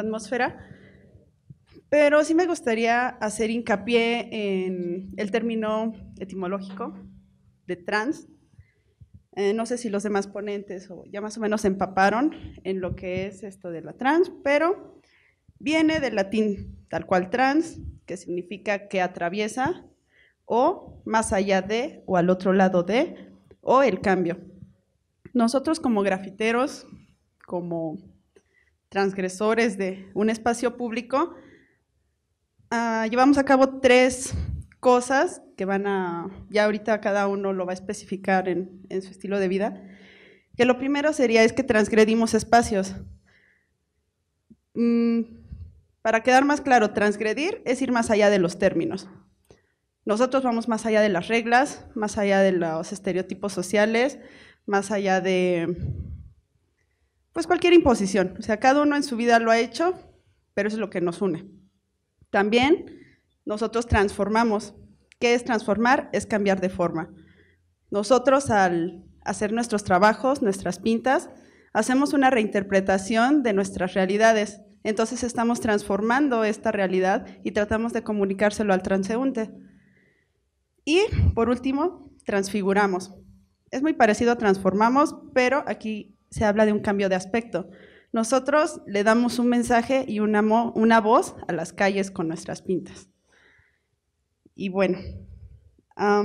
atmósfera. Pero sí me gustaría hacer hincapié en el término etimológico de trans. Eh, no sé si los demás ponentes o ya más o menos empaparon en lo que es esto de la trans, pero viene del latín tal cual trans, que significa que atraviesa o más allá de o al otro lado de o el cambio. Nosotros como grafiteros, como transgresores de un espacio público, ah, llevamos a cabo tres cosas que van a, ya ahorita cada uno lo va a especificar en, su estilo de vida, que lo primero sería es que transgredimos espacios. Mm, para quedar más claro, transgredir es ir más allá de los términos. Nosotros vamos más allá de las reglas, más allá de los estereotipos sociales, más allá de pues cualquier imposición. O sea, cada uno en su vida lo ha hecho, pero es lo que nos une. También nosotros transformamos. ¿Qué es transformar? Es cambiar de forma. Nosotros al hacer nuestros trabajos, nuestras pintas, hacemos una reinterpretación de nuestras realidades. Entonces estamos transformando esta realidad y tratamos de comunicárselo al transeúnte. Y por último, transfiguramos. Es muy parecido a transformamos, pero aquí se habla de un cambio de aspecto. Nosotros le damos un mensaje y una, una voz a las calles con nuestras pintas. Y bueno, cada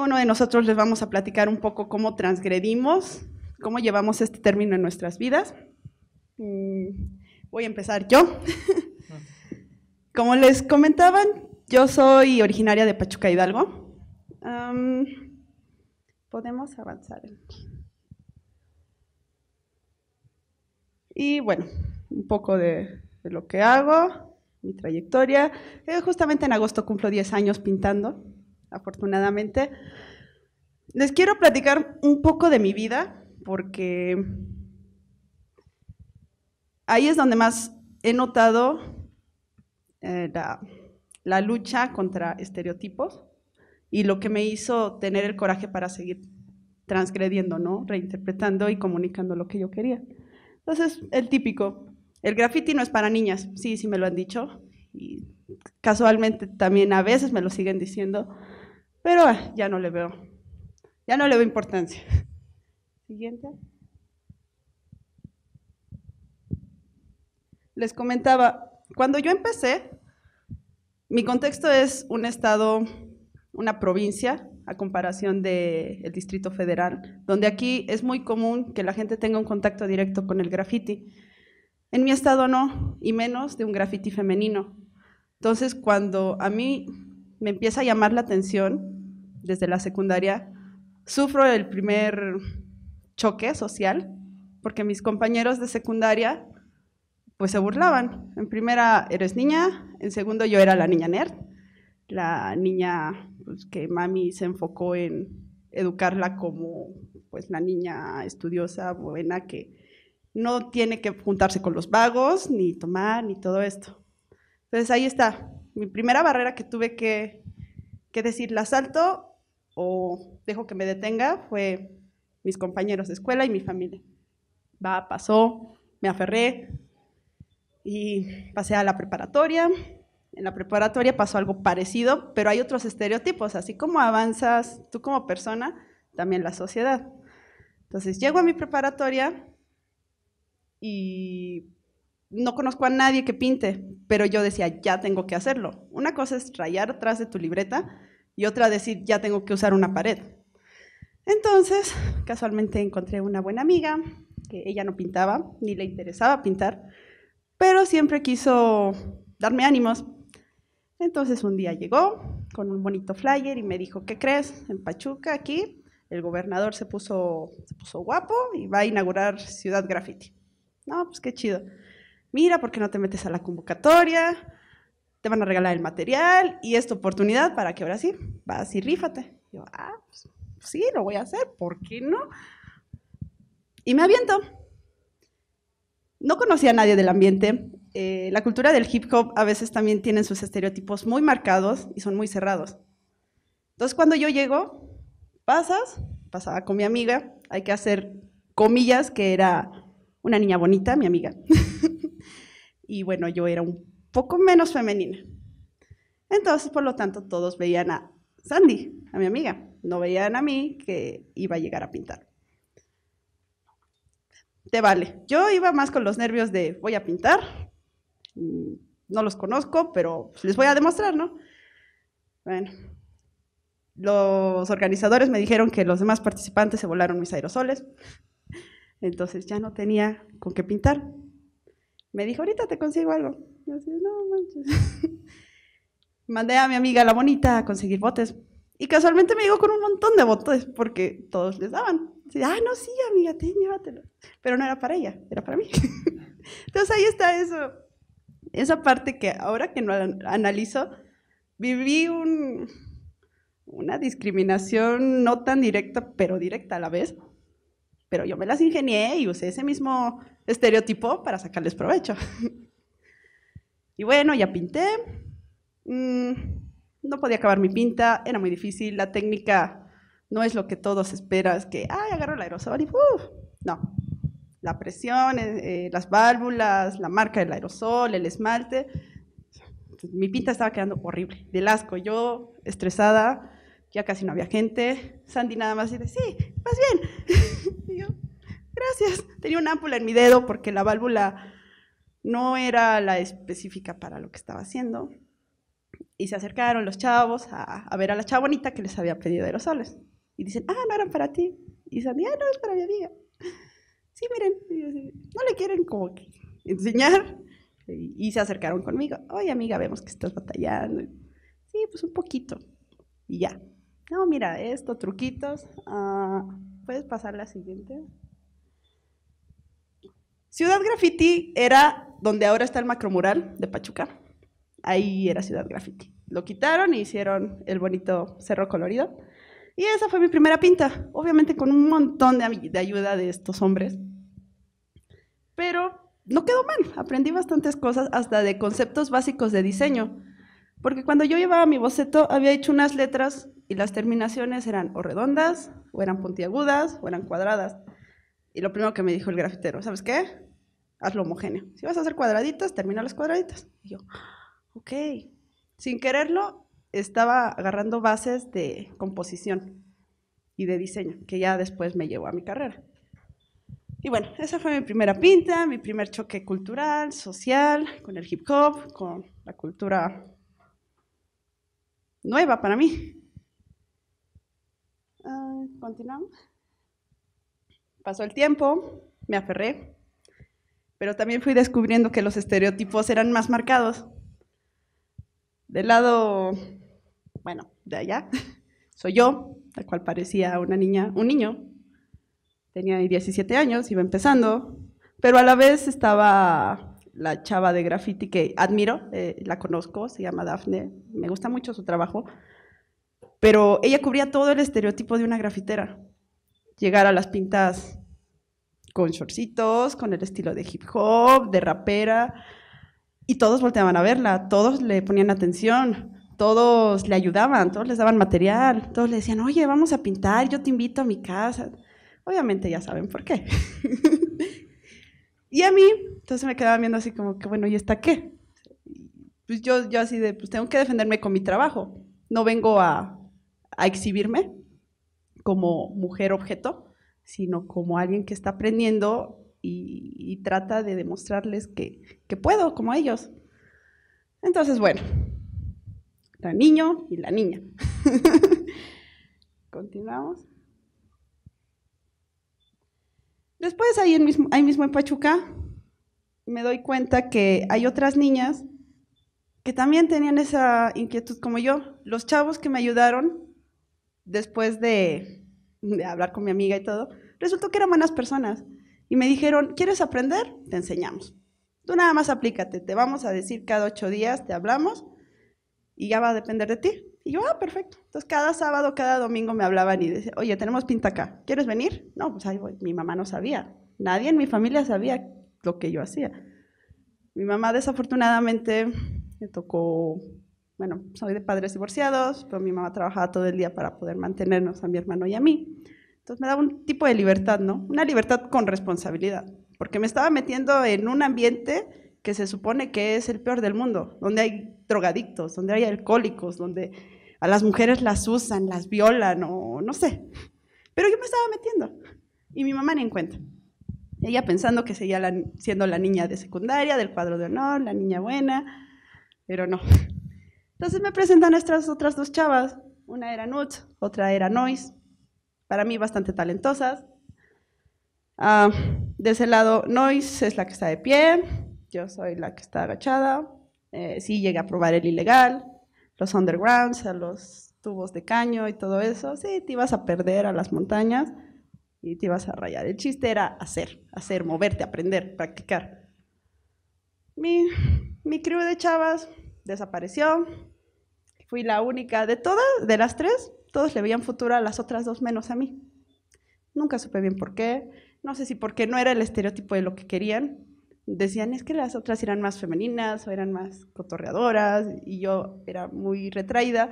uno de nosotros les vamos a platicar un poco cómo transgredimos, cómo llevamos este término en nuestras vidas. Mm, voy a empezar yo. Como les comentaban, yo soy originaria de Pachuca Hidalgo. Podemos avanzar. Aquí? Y bueno, un poco de, lo que hago, mi trayectoria. Eh, justamente en agosto cumplo 10 años pintando, afortunadamente. Les quiero platicar un poco de mi vida, porque ahí es donde más he notado eh, la, la, lucha contra estereotipos y lo que me hizo tener el coraje para seguir transgrediendo, ¿no? reinterpretando y comunicando lo que yo quería. Entonces, el típico. El graffiti no es para niñas, sí, sí me lo han dicho. Y casualmente también a veces me lo siguen diciendo, pero ah, ya no le veo. Ya no le veo importancia. Siguiente. Les comentaba, cuando yo empecé, mi contexto es un estado, una provincia, a comparación del Distrito Federal, donde aquí es muy común que la gente tenga un contacto directo con el graffiti. En mi estado no, y menos de un graffiti femenino. Entonces, cuando a mí me empieza a llamar la atención desde la secundaria, sufro el primer choque social, porque mis compañeros de secundaria pues se burlaban. En primera eres niña, en segundo yo era la niña nerd, la niña pues, que mami se enfocó en educarla como pues la niña estudiosa, buena, que no tiene que juntarse con los vagos, ni tomar, ni todo esto. Entonces ahí está, mi primera barrera que tuve que, que decir, la salto o dejo que me detenga, fue mis compañeros de escuela y mi familia. Va, pasó, me aferré y pasé a la preparatoria, en la preparatoria pasó algo parecido, pero hay otros estereotipos, así como avanzas tú como persona, también la sociedad. Entonces llego a mi preparatoria y no conozco a nadie que pinte, pero yo decía, ya tengo que hacerlo. Una cosa es rayar atrás de tu libreta y otra decir, ya tengo que usar una pared. Entonces, casualmente encontré una buena amiga, que ella no pintaba, ni le interesaba pintar, pero siempre quiso darme ánimos entonces un día llegó con un bonito flyer y me dijo, ¿qué crees? En Pachuca, aquí, el gobernador se puso, puso guapo y va a inaugurar Ciudad Graffiti. No, pues qué chido. Mira, ¿por qué no te metes a la convocatoria? Te van a regalar el material y esta oportunidad para que ahora sí, vas y rífate. yo, ah, pues, sí, lo voy a hacer, ¿por qué no? Y me aviento. No conocía a nadie del ambiente, eh, la cultura del hip hop a veces también tiene sus estereotipos muy marcados y son muy cerrados. Entonces cuando yo llego, pasas, pasaba con mi amiga, hay que hacer comillas, que era una niña bonita, mi amiga. y bueno, yo era un poco menos femenina. Entonces, por lo tanto, todos veían a Sandy, a mi amiga, no veían a mí que iba a llegar a pintar. Te vale. Yo iba más con los nervios de voy a pintar, Mm, no los conozco, pero les voy a demostrar, ¿no? Bueno, los organizadores me dijeron que los demás participantes se volaron mis aerosoles, entonces ya no tenía con qué pintar. Me dijo, ahorita te consigo algo. Yo no manches. Mandé a mi amiga la bonita a conseguir botes. Y casualmente me llegó con un montón de botes porque todos les daban. ah, no, sí, amiga, ten, llévatelo. Pero no era para ella, era para mí. Entonces ahí está eso esa parte que ahora que no analizo, viví una discriminación no tan directa, pero directa a la vez. Pero yo me las ingenié y usé ese mismo estereotipo para sacarles provecho. y bueno, ya pinté. Mm, no podía acabar mi pinta, era muy difícil, la técnica no es lo que todos esperas, que, ay, agarro el aerosol y, no la presión, eh, eh, las válvulas, la marca del aerosol, el esmalte. mi pinta estaba quedando horrible, de asco. Yo, estresada, ya casi no había gente. Sandy nada más dice, sí, vas bien. y yo, gracias. Tenía una ámpula en mi dedo porque la válvula no era la específica para lo que estaba haciendo. Y se acercaron los chavos a, ver a la chabonita que les había pedido aerosoles. Y dicen, ah, no eran para ti. Y Sandy, ah, no, es para mi amiga sí, miren, no le quieren como que enseñar. Y se acercaron conmigo, oye amiga, vemos que estás batallando. Sí, pues un poquito. Y ya. No, mira, esto, truquitos. Ah, ¿Puedes pasar la siguiente? Ciudad Graffiti era donde ahora está el macromural de Pachuca. Ahí era Ciudad Graffiti. Lo quitaron e hicieron el bonito Cerro Colorido. Y esa fue mi primera pinta, obviamente con un montón de, ayuda de estos hombres. Pero no quedó mal, aprendí bastantes cosas hasta de conceptos básicos de diseño. Porque cuando yo llevaba mi boceto había hecho unas letras y las terminaciones eran o redondas, o eran puntiagudas, o eran cuadradas. Y lo primero que me dijo el grafitero, ¿sabes qué? Hazlo homogéneo. Si vas a hacer cuadraditas, termina las cuadraditas. Y yo, ok. Sin quererlo, estaba agarrando bases de composición y de diseño, que ya después me llevó a mi carrera. Y bueno, esa fue mi primera pinta, mi primer choque cultural, social, con el hip hop, con la cultura nueva para mí. Ah, continuamos. Pasó el tiempo, me aferré, pero también fui descubriendo que los estereotipos eran más marcados. Del lado bueno, de allá, soy yo, la cual parecía una niña, un niño, tenía 17 años, iba empezando, pero a la vez estaba la chava de graffiti que admiro, eh, la conozco, se llama Dafne, me gusta mucho su trabajo, pero ella cubría todo el estereotipo de una grafitera, llegar a las pintas con shortcitos, con el estilo de hip hop, de rapera, y todos volteaban a verla, todos le ponían atención, todos le ayudaban, todos les daban material, todos le decían, oye, vamos a pintar, yo te invito a mi casa. Obviamente ya saben por qué. y a mí, entonces me quedaba viendo así como que, bueno, ¿y está qué? Pues yo, yo así de, pues tengo que defenderme con mi trabajo. No vengo a, exhibirme como mujer objeto, sino como alguien que está aprendiendo y, trata de demostrarles que, que puedo, como ellos. Entonces, bueno, niño y la niña. Continuamos. Después, ahí, mismo, ahí mismo en Pachuca, me doy cuenta que hay otras niñas que también tenían esa inquietud como yo. Los chavos que me ayudaron, después de, de hablar con mi amiga y todo, resultó que eran buenas personas. Y me dijeron, ¿quieres aprender? Te enseñamos. Tú nada más aplícate, te vamos a decir cada ocho días, te hablamos y ya va a depender de ti. Y yo, ah, perfecto. Entonces cada sábado, cada domingo me hablaban y decían, oye, tenemos pinta acá, ¿quieres venir? No, pues ahí voy. Mi mamá no sabía, nadie en mi familia sabía lo que yo hacía. Mi mamá desafortunadamente me tocó, bueno, soy de padres divorciados, pero mi mamá trabajaba todo el día para poder mantenernos a mi hermano y a mí. Entonces me daba un tipo de libertad, ¿no? Una libertad con responsabilidad, porque me estaba metiendo en un ambiente que se supone que es el peor del mundo, donde hay drogadictos, donde hay alcohólicos, donde a las mujeres las usan, las violan o no sé. Pero yo me estaba metiendo y mi mamá ni en cuenta. Ella pensando que seguía siendo la niña de secundaria, del cuadro de honor, la niña buena, pero no. Entonces me presentan estas otras dos chavas, una era Nut, otra era Nois, para mí bastante talentosas. Ah, de ese lado, Nois es la que está de pie, yo soy la que está agachada, eh, sí llegué a probar el ilegal, los undergrounds, a los tubos de caño y todo eso, sí, te ibas a perder a las montañas y te ibas a rayar. El chiste era hacer, hacer, moverte, aprender, practicar. Mi, mi crew de chavas desapareció, fui la única de todas, de las tres, todos le veían futuro a las otras dos menos a mí. Nunca supe bien por qué, no sé si porque no era el estereotipo de lo que querían, decían es que las otras eran más femeninas o eran más cotorreadoras y yo era muy retraída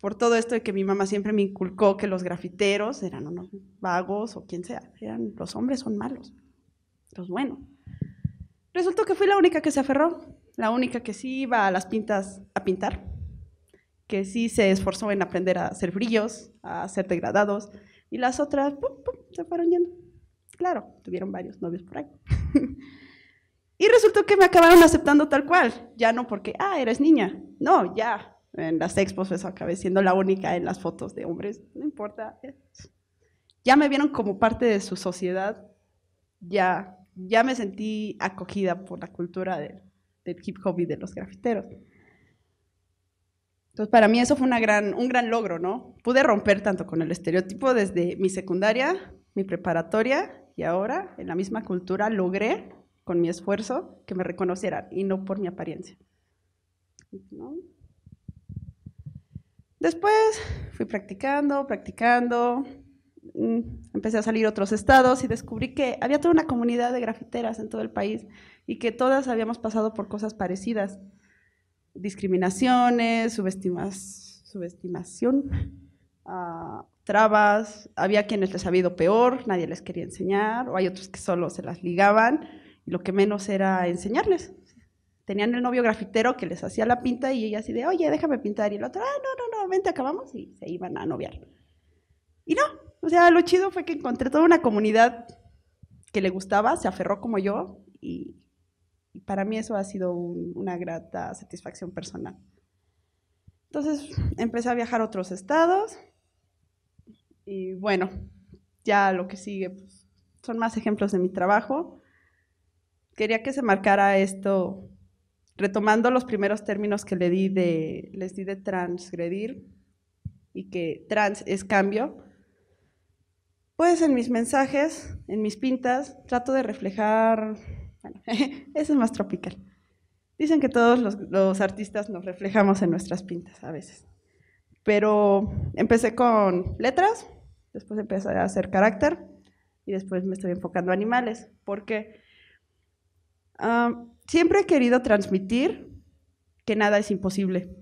por todo esto de que mi mamá siempre me inculcó que los grafiteros eran unos vagos o quien sea, eran los hombres son malos, los buenos. Resultó que fui la única que se aferró, la única que sí iba a las pintas a pintar, que sí se esforzó en aprender a hacer brillos, a ser degradados, y las otras pum, se fueron yendo. Claro, tuvieron varios novios por ahí. Y resultó que me acabaron aceptando tal cual, ya no porque, ah, eres niña, no, ya. En las expos eso pues, acabé siendo la única en las fotos de hombres, no importa. Ya me vieron como parte de su sociedad, ya, ya me sentí acogida por la cultura del, hip hop y de los grafiteros. Entonces, para mí eso fue una gran, un gran logro, ¿no? Pude romper tanto con el estereotipo desde mi secundaria, mi preparatoria y ahora en la misma cultura logré con mi esfuerzo, que me reconocieran y no por mi apariencia. Después fui practicando, practicando, mm, empecé a salir a otros estados y descubrí que había toda una comunidad de grafiteras en todo el país y que todas habíamos pasado por cosas parecidas, discriminaciones, subestimas, subestimación, ah, trabas, había quienes les había ido peor, nadie les quería enseñar, o hay otros que solo se las ligaban, y lo que menos era enseñarles. Tenían el novio grafitero que les hacía la pinta y ella así de, oye, déjame pintar. Y el otro, ah, no, no, no, vente, acabamos. Y se iban a noviar. Y no, o sea, lo chido fue que encontré toda una comunidad que le gustaba, se aferró como yo y, para mí eso ha sido una grata satisfacción personal. Entonces empecé a viajar a otros estados y bueno, ya lo que sigue pues, son más ejemplos de mi trabajo quería que se marcara esto, retomando los primeros términos que le di de, les di de transgredir y que trans es cambio. Pues en mis mensajes, en mis pintas, trato de reflejar, bueno, eso es más tropical. Dicen que todos los, artistas nos reflejamos en nuestras pintas a veces. Pero empecé con letras, después empecé a hacer carácter y después me estoy enfocando a animales. ¿Por qué? Ah, siempre he querido transmitir que nada es imposible.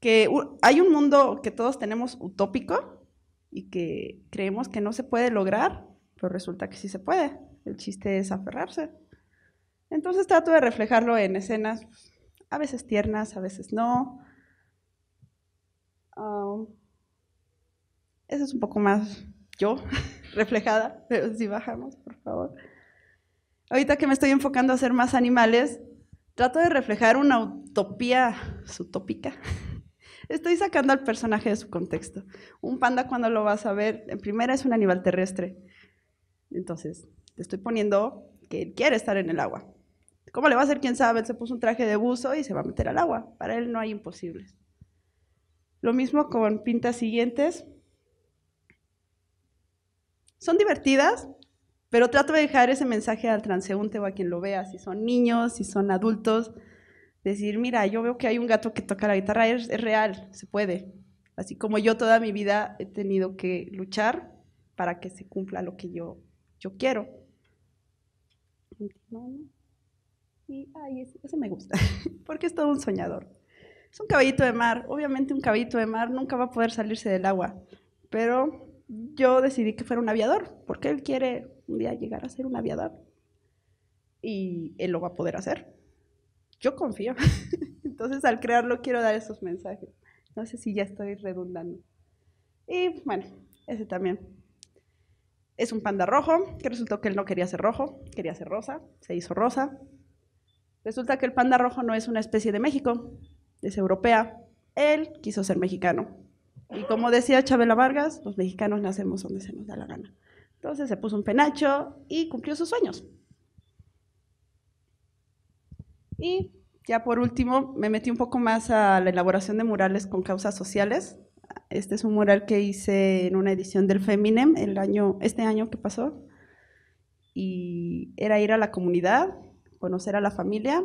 Que hay un mundo que todos tenemos utópico y que creemos que no se puede lograr, pero resulta que sí se puede. El chiste es aferrarse. Entonces trato de reflejarlo en escenas, a veces tiernas, a veces no. Ah, esa eso es un poco más yo, reflejada, pero si bajamos, por favor ahorita que me estoy enfocando a hacer más animales, trato de reflejar una utopía sutópica. Estoy sacando al personaje de su contexto. Un panda cuando lo vas a ver, en primera es un animal terrestre. Entonces, te estoy poniendo que él quiere estar en el agua. ¿Cómo le va a hacer? ¿Quién sabe? se puso un traje de buzo y se va a meter al agua. Para él no hay imposibles. Lo mismo con pintas siguientes. Son divertidas, pero trato de dejar ese mensaje al transeúnte o a quien lo vea, si son niños, si son adultos, decir, mira, yo veo que hay un gato que toca la guitarra, es, real, se puede. Así como yo toda mi vida he tenido que luchar para que se cumpla lo que yo, yo quiero. Y ese me gusta, porque es todo un soñador. Es un caballito de mar. Obviamente un caballito de mar nunca va a poder salirse del agua, pero yo decidí que fuera un aviador, porque él quiere un día llegar a ser una viadana, y él lo va a poder hacer. Yo confío. Entonces al crearlo quiero dar esos mensajes. No sé si ya estoy redundando. Y bueno, ese también. Es un panda rojo, que resultó que él no quería ser rojo, quería ser rosa, se hizo rosa. Resulta que el panda rojo no es una especie de México, es europea. Él quiso ser mexicano. Y como decía Chabela Vargas, los mexicanos nacemos donde se nos da la gana. Entonces se puso un penacho y cumplió sus sueños. Y ya por último, me metí un poco más a la elaboración de murales con causas sociales. Este es un mural que hice en una edición del Feminem el año, este año que pasó. Y era ir a la comunidad, conocer a la familia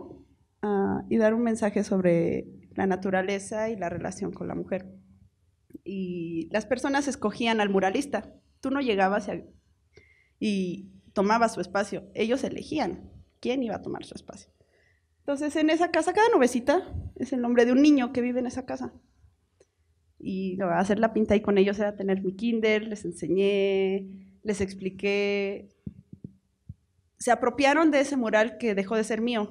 ah, y dar un mensaje sobre la naturaleza y la relación con la mujer. Y las personas escogían al muralista. Tú no llegabas a y tomaba su espacio. Ellos elegían quién iba a tomar su espacio. Entonces, en esa casa, cada nubecita es el nombre de un niño que vive en esa casa. Y lo a hacer la pinta y con ellos era tener mi kinder, les enseñé, les expliqué. Se apropiaron de ese mural que dejó de ser mío.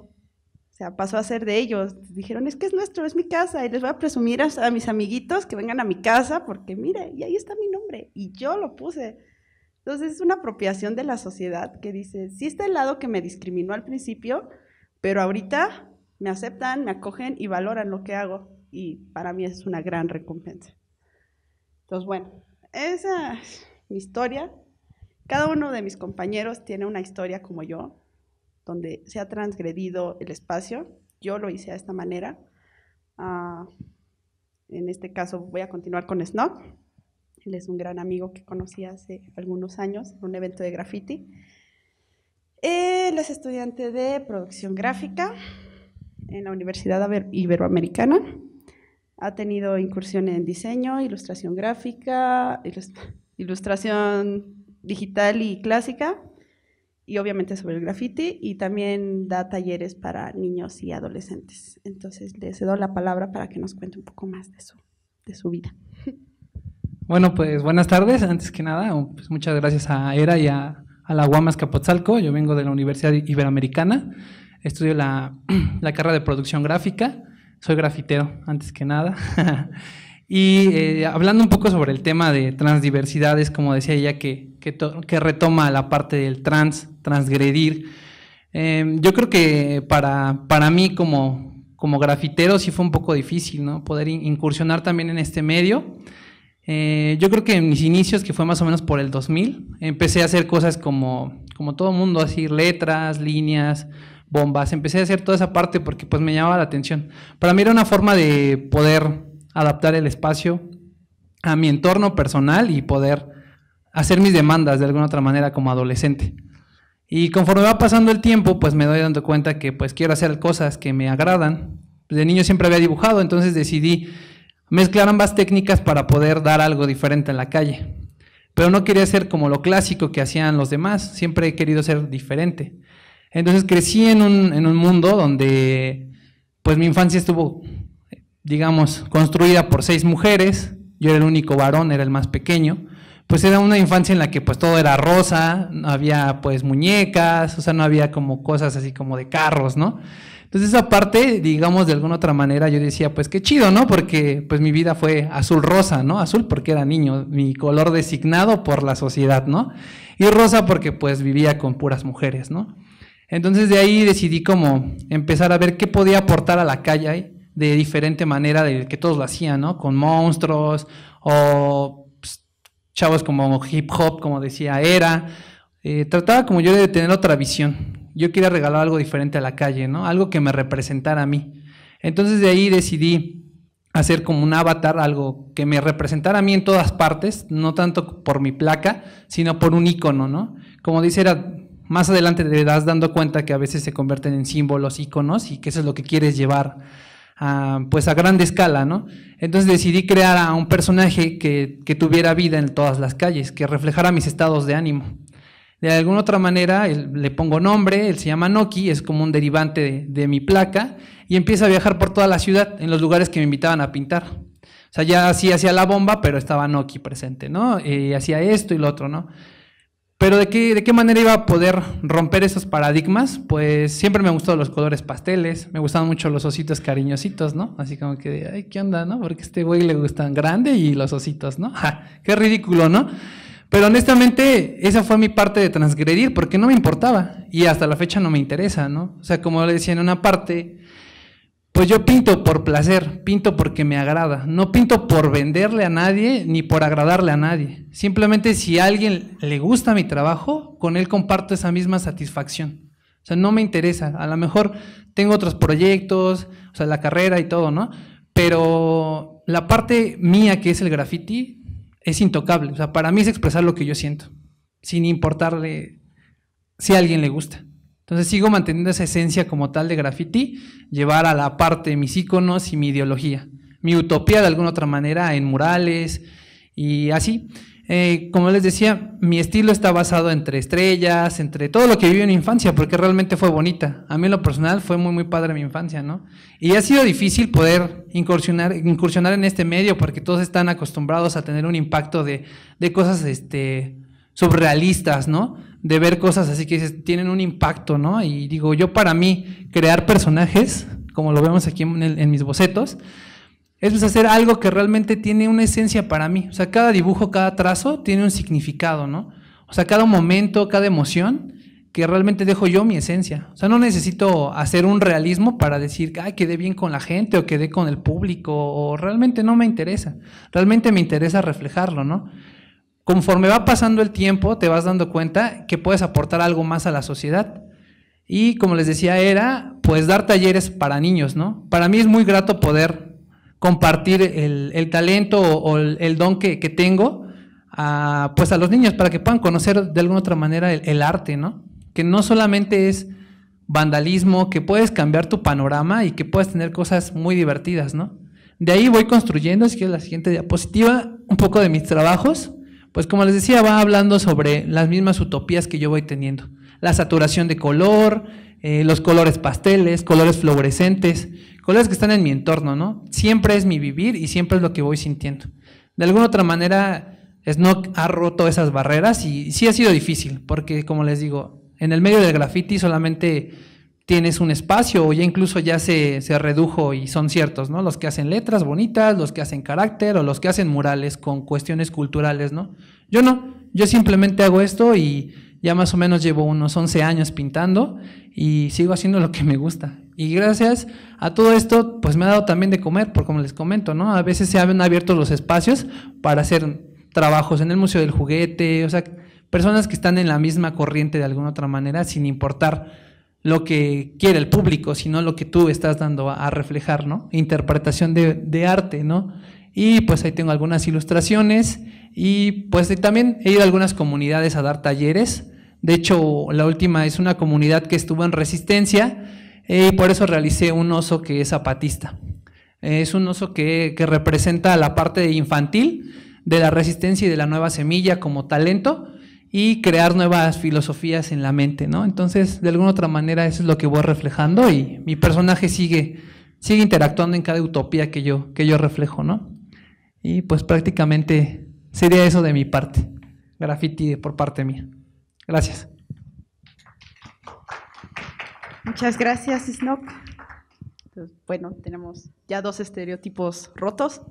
O sea, pasó a ser de ellos. Dijeron, es que es nuestro, es mi casa. Y les voy a presumir a mis amiguitos que vengan a mi casa porque, mire, y ahí está mi nombre. Y yo lo puse. Entonces es una apropiación de la sociedad que dice, sí está el lado que me discriminó al principio, pero ahorita me aceptan, me acogen y valoran lo que hago. Y para mí es una gran recompensa. Entonces, bueno, esa es mi historia. Cada uno de mis compañeros tiene una historia como yo, donde se ha transgredido el espacio. Yo lo hice de esta manera. Ah, en este caso voy a continuar con Snob. Él es un gran amigo que conocí hace algunos años en un evento de graffiti. Él es estudiante de producción gráfica en la Universidad Iberoamericana. Ha tenido incursión en diseño, ilustración gráfica, ilustración digital y clásica, y obviamente sobre el graffiti, y también da talleres para niños y adolescentes. Entonces le cedo la palabra para que nos cuente un poco más de su, de su vida. Bueno, pues buenas tardes. Antes que nada, oh, pues, muchas gracias a ERA y a, la UAM Capotzalco, Yo vengo de la Universidad Iberoamericana. Estudio la, la carrera de producción gráfica. Soy grafitero, antes que nada. y eh, hablando un poco sobre el tema de transdiversidades, como decía ella, que, que, retoma la parte del trans, transgredir. Eh, yo creo que para, para mí como, como grafitero sí fue un poco difícil, ¿no? Poder incursionar también en este medio. Eh, yo creo que en mis inicios, que fue más o menos por el 2000, empecé a hacer cosas como, como todo mundo, así, letras, líneas, bombas. Empecé a hacer toda esa parte porque pues me llamaba la atención. Para mí era una forma de poder adaptar el espacio a mi entorno personal y poder hacer mis demandas de alguna otra manera como adolescente. Y conforme va pasando el tiempo, pues me doy dando cuenta que pues quiero hacer cosas que me agradan. De niño siempre había dibujado, entonces decidí Mezclaron ambas técnicas para poder dar algo diferente en la calle. Pero no quería ser como lo clásico que hacían los demás, siempre he querido ser diferente. Entonces crecí en un, en un mundo donde pues mi infancia estuvo, digamos, construida por seis mujeres, yo era el único varón, era el más pequeño, pues era una infancia en la que pues todo era rosa, había pues muñecas, o sea, no había como cosas así como de carros, ¿no? Entonces esa parte, digamos de alguna otra manera, yo decía, pues qué chido, ¿no? Porque pues mi vida fue azul rosa, ¿no? Azul porque era niño, mi color designado por la sociedad, ¿no? Y rosa porque pues vivía con puras mujeres, ¿no? Entonces de ahí decidí como empezar a ver qué podía aportar a la calle de diferente manera de que todos lo hacían, ¿no? Con monstruos o pues, chavos como hip hop, como decía Era. Eh, trataba como yo de tener otra visión, yo quería regalar algo diferente a la calle, ¿no? Algo que me representara a mí. Entonces de ahí decidí hacer como un avatar, algo que me representara a mí en todas partes, no tanto por mi placa, sino por un icono, ¿no? Como dice, más adelante te das dando cuenta que a veces se convierten en símbolos, iconos, y que eso es lo que quieres llevar a, pues a grande escala, ¿no? Entonces decidí crear a un personaje que, que tuviera vida en todas las calles, que reflejara mis estados de ánimo. De alguna otra manera, le pongo nombre, él se llama Noki, es como un derivante de, mi placa, y empieza a viajar por toda la ciudad, en los lugares que me invitaban a pintar. O sea, ya así hacía la bomba, pero estaba Noki presente, ¿no? y eh, hacía esto y lo otro, ¿no? Pero ¿de qué, ¿de qué manera iba a poder romper esos paradigmas? Pues siempre me han los colores pasteles, me gustaban mucho los ositos cariñositos, ¿no? Así como que, ay, ¿qué onda, no? Porque a este güey le gustan grande y los ositos, ¿no? ¡Qué ridículo, ¿no? Pero honestamente, esa fue mi parte de transgredir, porque no me importaba. Y hasta la fecha no me interesa, ¿no? O sea, como le decía en una parte, pues yo pinto por placer, pinto porque me agrada. No pinto por venderle a nadie ni por agradarle a nadie. Simplemente si a alguien le gusta mi trabajo, con él comparto esa misma satisfacción. O sea, no me interesa. A lo mejor tengo otros proyectos, o sea, la carrera y todo, ¿no? Pero la parte mía que es el graffiti, es intocable. O sea, para mí es expresar lo que yo siento, sin importarle si a alguien le gusta. Entonces sigo manteniendo esa esencia como tal de graffiti, llevar a la parte mis iconos y mi ideología, mi utopía de alguna otra manera en murales y así. Eh, como les decía, mi estilo está basado entre estrellas, entre todo lo que viví en mi infancia, porque realmente fue bonita. A mí en lo personal fue muy, muy padre mi infancia, ¿no? Y ha sido difícil poder incursionar, incursionar en este medio, porque todos están acostumbrados a tener un impacto de, de cosas este, surrealistas, ¿no? De ver cosas así que tienen un impacto, ¿no? Y digo, yo para mí, crear personajes, como lo vemos aquí en mis bocetos, es hacer algo que realmente tiene una esencia para mí. O sea, cada dibujo, cada trazo tiene un significado, ¿no? O sea, cada momento, cada emoción, que realmente dejo yo mi esencia. O sea, no necesito hacer un realismo para decir, que quedé bien con la gente o quedé con el público, o realmente no me interesa. Realmente me interesa reflejarlo, ¿no? Conforme va pasando el tiempo, te vas dando cuenta que puedes aportar algo más a la sociedad. Y como les decía, era pues dar talleres para niños, ¿no? Para mí es muy grato poder compartir el, talento o, el don que, tengo a, pues a los niños para que puedan conocer de alguna otra manera el, arte, ¿no? Que no solamente es vandalismo, que puedes cambiar tu panorama y que puedes tener cosas muy divertidas, ¿no? De ahí voy construyendo, si quiero la siguiente diapositiva, un poco de mis trabajos. Pues como les decía, va hablando sobre las mismas utopías que yo voy teniendo. La saturación de color, eh, los colores pasteles, colores fluorescentes, cosas que están en mi entorno, ¿no? Siempre es mi vivir y siempre es lo que voy sintiendo. De alguna otra manera, Snock ha roto esas barreras y sí ha sido difícil, porque como les digo, en el medio del graffiti solamente tienes un espacio o ya incluso ya se, se, redujo y son ciertos, ¿no? Los que hacen letras bonitas, los que hacen carácter o los que hacen murales con cuestiones culturales, ¿no? Yo no, yo simplemente hago esto y ya más o menos llevo unos 11 años pintando y sigo haciendo lo que me gusta. Y gracias a todo esto, pues me ha dado también de comer, por como les comento, ¿no? A veces se han abierto los espacios para hacer trabajos en el Museo del Juguete, o sea, personas que están en la misma corriente de alguna otra manera, sin importar lo que quiere el público, sino lo que tú estás dando a, reflejar, ¿no? Interpretación de, de arte, ¿no? Y pues ahí tengo algunas ilustraciones y pues también he ido a algunas comunidades a dar talleres. De hecho, la última es una comunidad que estuvo en resistencia eh, y por eso realicé un oso que es zapatista. Eh, es un oso que, que representa la parte infantil de la resistencia y de la nueva semilla como talento y crear nuevas filosofías en la mente, ¿no? Entonces, de alguna otra manera, eso es lo que voy reflejando y mi personaje sigue, sigue interactuando en cada utopía que yo, que yo reflejo, ¿no? Y pues prácticamente sería eso de mi parte, graffiti por parte mía. Gracias. Muchas gracias, Snoc. bueno, tenemos ya dos estereotipos rotos.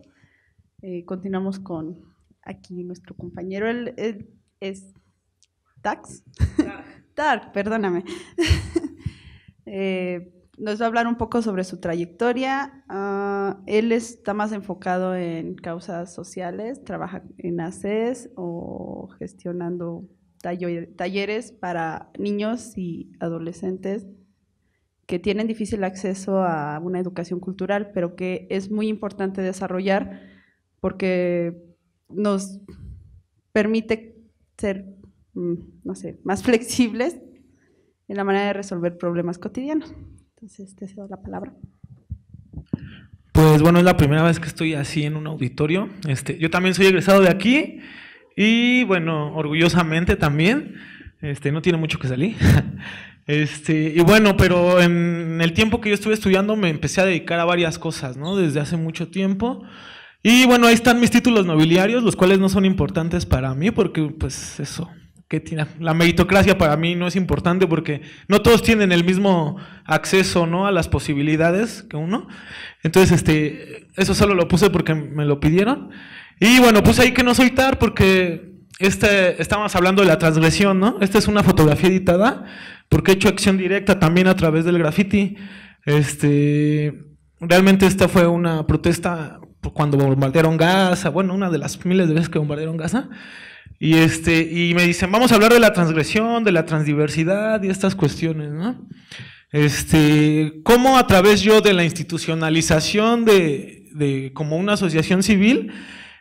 Eh, continuamos con aquí nuestro compañero, él, es Tax. Dark, perdóname. Eh, nos va a hablar un poco sobre su trayectoria. Ah, él está más enfocado en causas sociales, trabaja en ACES o gestionando talleres para niños y adolescentes que tienen difícil acceso a una educación cultural, pero que es muy importante desarrollar porque nos permite ser, mm, no sé, más flexibles en la manera de resolver problemas cotidianos. Entonces, te cedo la palabra. Pues bueno, es la primera vez que estoy así en un auditorio. Este, yo también soy egresado de aquí y bueno, orgullosamente también. Este, no tiene mucho que salir. Este, y bueno, pero en el tiempo que yo estuve estudiando me empecé a dedicar a varias cosas, ¿no? Desde hace mucho tiempo. Y bueno, ahí están mis títulos nobiliarios, los cuales no son importantes para mí, porque pues eso, qué tiene, la meritocracia para mí no es importante porque no todos tienen el mismo acceso, ¿no? A las posibilidades que uno. Entonces, este, eso solo lo puse porque me lo pidieron. Y bueno, pues ahí que no soy TAR porque este, estamos hablando de la transgresión, ¿no? Esta es una fotografía editada, porque he hecho acción directa también a través del graffiti. Este, realmente esta fue una protesta cuando bombardearon Gaza, bueno, una de las miles de veces que bombardearon Gaza. Y, este, y me dicen, vamos a hablar de la transgresión, de la transdiversidad y estas cuestiones, ¿no? Este, ¿Cómo a través yo de la institucionalización de, como una asociación civil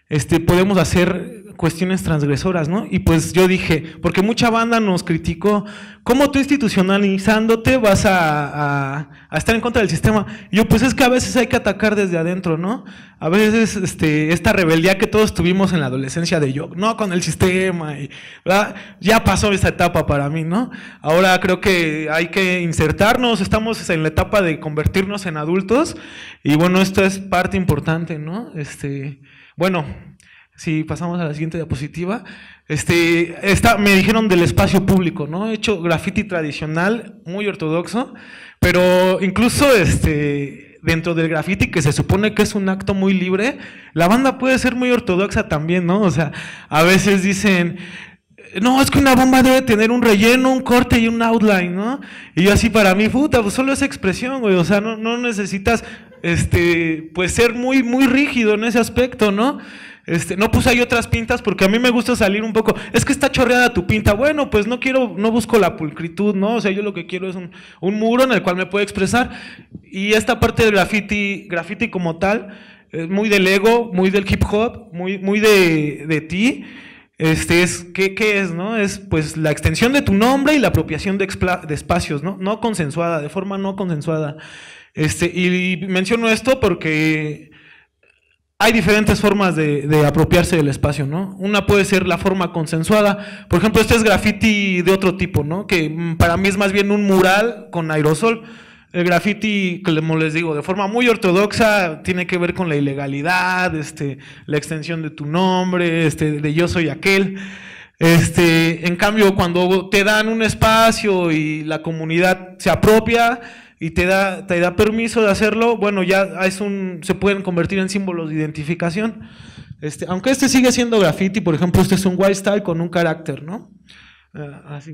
este, podemos hacer cuestiones transgresoras, ¿no? Y pues yo dije, porque mucha banda nos criticó, ¿cómo tú institucionalizándote vas a, estar en contra del sistema? yo, pues es que a veces hay que atacar desde adentro, ¿no? A veces este, esta rebeldía que todos tuvimos en la adolescencia de yo, no con el sistema, y, ya pasó esa etapa para mí, ¿no? Ahora creo que hay que insertarnos, estamos en la etapa de convertirnos en adultos, y bueno, esto es parte importante, ¿no? Este, bueno, si pasamos a la siguiente diapositiva, este, esta, me dijeron del espacio público, ¿no? He hecho graffiti tradicional, muy ortodoxo, pero incluso este, dentro del graffiti, que se supone que es un acto muy libre, la banda puede ser muy ortodoxa también, ¿no? O sea, a veces dicen, no, es que una bomba debe tener un relleno, un corte y un outline, ¿no? Y yo así para mí, puta, pues solo es expresión, güey, o sea, no, necesitas, este, pues ser muy, muy rígido en ese aspecto, ¿no? Este, no, puse hay otras pintas porque a mí me gusta salir un poco. Es que está chorreada tu pinta. Bueno, pues no quiero, no busco la pulcritud, ¿no? O sea, yo lo que quiero es un, muro en el cual me puedo expresar. Y esta parte de graffiti, graffiti como tal, es muy del ego, muy del hip hop, muy, muy de, ti. Este es, ¿qué, es, no? Es pues la extensión de tu nombre y la apropiación de, espacios, ¿no? No consensuada, de forma no consensuada. Este, y menciono esto porque hay diferentes formas de, apropiarse del espacio, ¿no? Una puede ser la forma consensuada. Por ejemplo, este es graffiti de otro tipo, ¿no? Que mm, para mí es más bien un mural con aerosol. El graffiti, como les digo, de forma muy ortodoxa, tiene que ver con la ilegalidad, este, la extensión de tu nombre, este, de yo soy aquel. Este, en cambio, cuando te dan un espacio y la comunidad se apropia, y te da, te da permiso de hacerlo, bueno, ya es un, se pueden convertir en símbolos de identificación. Este, aunque este sigue siendo graffiti, por ejemplo, este es un white style con un carácter, ¿no? Ah, así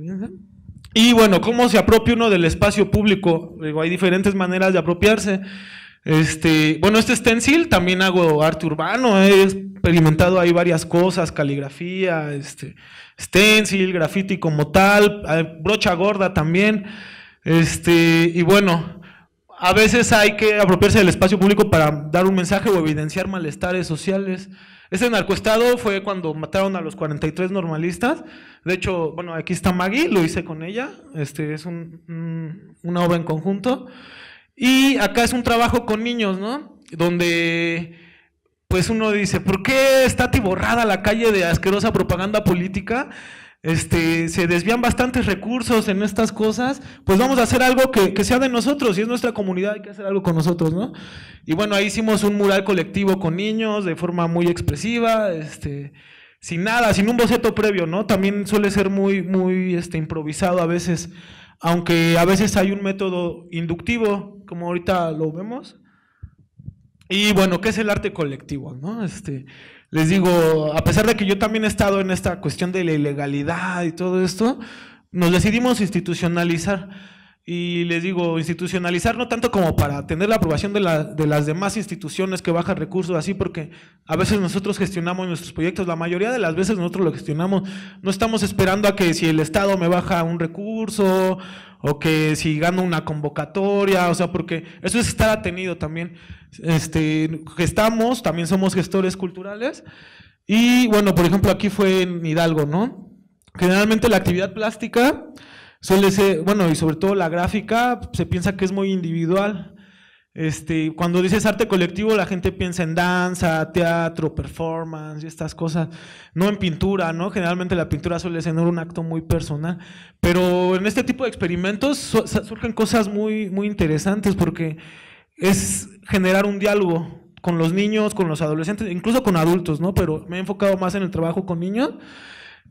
y bueno, ¿cómo se apropia uno del espacio público? Digo, hay diferentes maneras de apropiarse. Este, bueno, este stencil también hago arte urbano, he experimentado ahí varias cosas, caligrafía, este, stencil, graffiti como tal, eh, brocha gorda también. Este, y bueno, a veces hay que apropiarse del espacio público para dar un mensaje o evidenciar malestares sociales. Ese narcoestado fue cuando mataron a los 43 normalistas. De hecho, bueno, aquí está Maggie, lo hice con ella. Este es un, una obra en conjunto. Y acá es un trabajo con niños, ¿no? Donde pues uno dice, ¿por qué está tiborrada la calle de asquerosa propaganda política? este, se desvían bastantes recursos en estas cosas, pues vamos a hacer algo que, sea de nosotros, y es nuestra comunidad hay que hacer algo con nosotros, ¿no? Y bueno, ahí hicimos un mural colectivo con niños de forma muy expresiva, este, sin nada, sin un boceto previo, ¿no? También suele ser muy, muy este, improvisado a veces, aunque a veces hay un método inductivo, como ahorita lo vemos. Y bueno, ¿qué es el arte colectivo? ¿no? Este, les digo, a pesar de que yo también he estado en esta cuestión de la ilegalidad y todo esto, nos decidimos institucionalizar. Y les digo, institucionalizar no tanto como para tener la aprobación de, la, de, las demás instituciones que bajan recursos, así porque a veces nosotros gestionamos nuestros proyectos, la mayoría de las veces nosotros lo gestionamos, no estamos esperando a que si el Estado me baja un recurso o que si gano una convocatoria, o sea, porque eso es estar atenido también. Este, gestamos, también somos gestores culturales. Y bueno, por ejemplo, aquí fue en Hidalgo, ¿no? Generalmente la actividad plástica suele ser, bueno, y sobre todo la gráfica, se piensa que es muy individual, este, cuando dices arte colectivo, la gente piensa en danza, teatro, performance y estas cosas, no en pintura, ¿no? Generalmente la pintura suele ser un acto muy personal, pero en este tipo de experimentos surgen cosas muy, muy interesantes porque es generar un diálogo con los niños, con los adolescentes, incluso con adultos, ¿no? Pero me he enfocado más en el trabajo con niños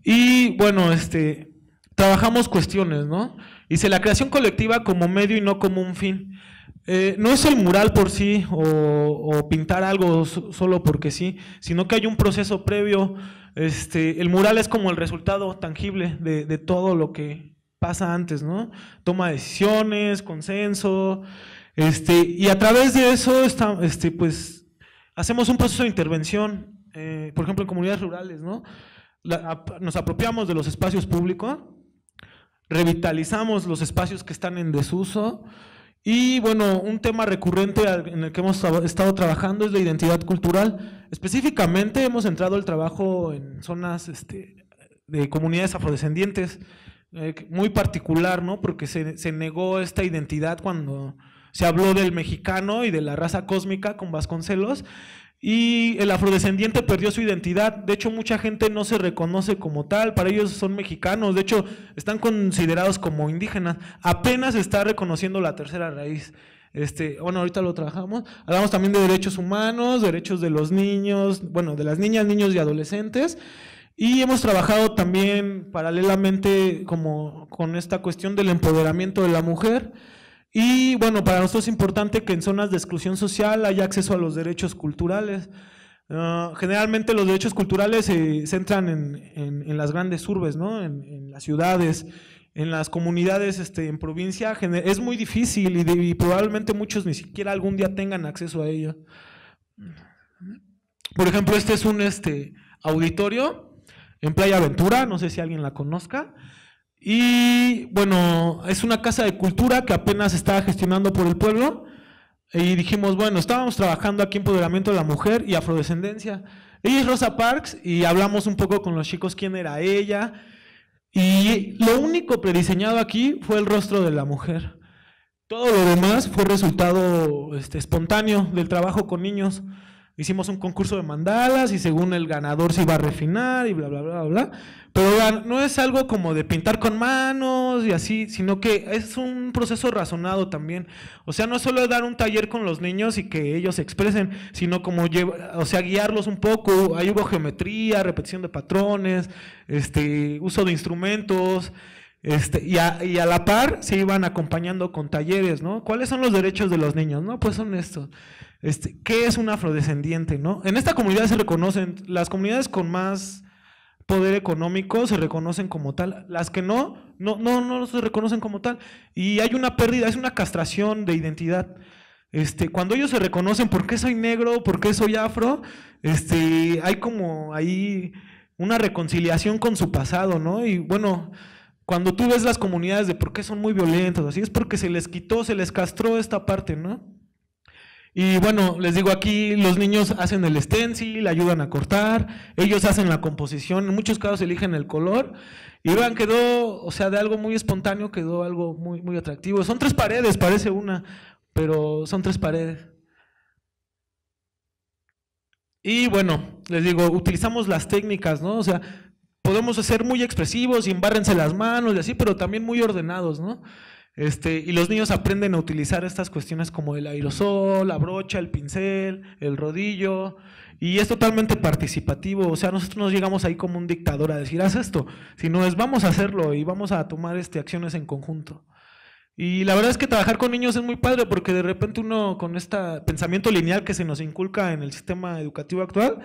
y bueno, este, trabajamos cuestiones, ¿no? Hice la creación colectiva como medio y no como un fin. Eh, no es el mural por sí o, pintar algo solo porque sí, sino que hay un proceso previo. Este, el mural es como el resultado tangible de, todo lo que pasa antes, ¿no? Toma decisiones, consenso, este, y a través de eso está, este, pues, hacemos un proceso de intervención, eh, por ejemplo, en comunidades rurales, ¿no? nos apropiamos de los espacios públicos, revitalizamos los espacios que están en desuso, y bueno, un tema recurrente en el que hemos estado trabajando es la identidad cultural. Específicamente hemos entrado al trabajo en zonas este, de comunidades afrodescendientes, eh, muy particular, ¿no? Porque se, se, negó esta identidad cuando se habló del mexicano y de la raza cósmica con Vasconcelos. Y el afrodescendiente perdió su identidad. De hecho, mucha gente no se reconoce como tal. Para ellos son mexicanos. De hecho, están considerados como indígenas. Apenas está reconociendo la tercera raíz. Este, bueno, ahorita lo trabajamos. Hablamos también de derechos humanos, derechos de los niños, bueno, de las niñas, niños y adolescentes. Y hemos trabajado también paralelamente como con esta cuestión del empoderamiento de la mujer. Y bueno, para nosotros es importante que en zonas de exclusión social haya acceso a los derechos culturales. Ah, generalmente los derechos culturales se centran en, las grandes urbes, en, las ciudades, en las comunidades, este, en provincia. Es muy difícil y, probablemente muchos ni siquiera algún día tengan acceso a ello. Por ejemplo, este es un este, auditorio en Playa Aventura, no sé si alguien la conozca. Y bueno, es una casa de cultura que apenas estaba gestionando por el pueblo. Y dijimos, bueno, estábamos trabajando aquí Empoderamiento de la Mujer y Afrodescendencia. Ella es Rosa Parks y hablamos un poco con los chicos quién era ella. Y lo único prediseñado aquí fue el rostro de la mujer. Todo lo demás fue resultado este, espontáneo del trabajo con niños hicimos un concurso de mandalas y según el ganador se iba a refinar y bla, bla, bla, bla. Pero no es algo como de pintar con manos y así, sino que es un proceso razonado también. O sea, no es solo dar un taller con los niños y que ellos se expresen, sino como llevar, o sea, guiarlos un poco. Ahí hubo geometría, repetición de patrones, este, uso de instrumentos. Este, y, a, la par se iban acompañando con talleres, ¿no? ¿Cuáles son los derechos de los niños? No, pues son estos. Este, ¿Qué es un afrodescendiente? En esta comunidad se reconocen, las comunidades con más poder económico se reconocen como tal, las que no, no, no, no se reconocen como tal. Y hay una pérdida, es una castración de identidad. Este, cuando ellos se reconocen por qué soy negro, por qué soy afro, este, hay como ahí una reconciliación con su pasado, ¿no? Y bueno, cuando tú ves las comunidades de por qué son muy violentas, así es porque se les quitó, se les castró esta parte, ¿no? Y bueno, les digo aquí, los niños hacen el stencil, ayudan a cortar, ellos hacen la composición, en muchos casos eligen el color. Y vean, quedó, o sea, de algo muy espontáneo quedó algo muy, muy atractivo. Son tres paredes, parece una, pero son tres paredes. Y bueno, les digo, utilizamos las técnicas, ¿no? O sea, podemos ser muy expresivos y embárrense las manos y así, pero también muy ordenados, ¿no? Este, y los niños aprenden a utilizar estas cuestiones como el aerosol, la brocha, el pincel, el rodillo, y es totalmente participativo, o sea, nosotros no llegamos ahí como un dictador a decir, haz esto, sino es vamos a hacerlo y vamos a tomar este, acciones en conjunto. Y la verdad es que trabajar con niños es muy padre porque de repente uno con este pensamiento lineal que se nos inculca en el sistema educativo actual,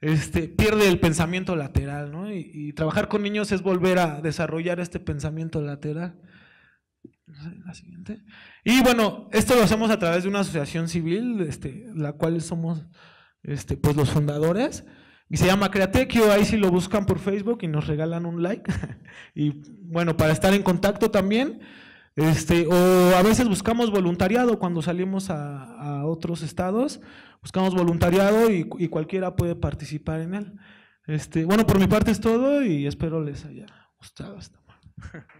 este, pierde el pensamiento lateral, ¿no? Y, trabajar con niños es volver a desarrollar este pensamiento lateral. Y bueno, esto lo hacemos a través de una asociación civil, este, la cual somos este, pues los fundadores, y se llama Createchio, ahí si sí lo buscan por Facebook y nos regalan un like. y bueno, para estar en contacto también. Este, o a veces buscamos voluntariado cuando salimos a, otros estados, buscamos voluntariado y, cualquiera puede participar en él. Este, bueno, por mi parte es todo y espero les haya gustado esta